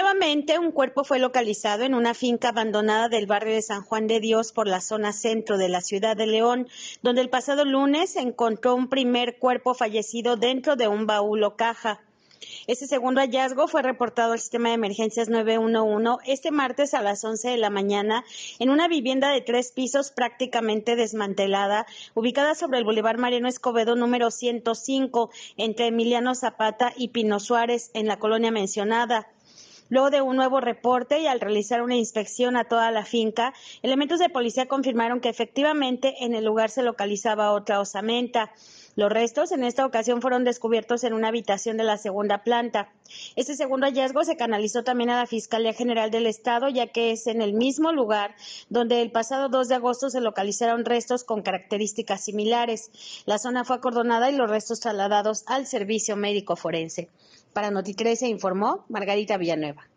Nuevamente, un cuerpo fue localizado en una finca abandonada del barrio de San Juan de Dios por la zona centro de la ciudad de León, donde el pasado lunes se encontró un primer cuerpo fallecido dentro de un baúl o caja. Este segundo hallazgo fue reportado al sistema de emergencias 911 este martes a las 11 de la mañana en una vivienda de tres pisos prácticamente desmantelada, ubicada sobre el Boulevard Mariano Escobedo número 105, entre Emiliano Zapata y Pino Suárez, en la colonia mencionada. Luego de un nuevo reporte y al realizar una inspección a toda la finca, elementos de policía confirmaron que efectivamente en el lugar se localizaba otra osamenta. Los restos en esta ocasión fueron descubiertos en una habitación de la segunda planta. Este segundo hallazgo se canalizó también a la Fiscalía General del Estado, ya que es en el mismo lugar donde el pasado 2 de agosto se localizaron restos con características similares. La zona fue acordonada y los restos trasladados al servicio médico forense. Para se informó Margarita Villanueva.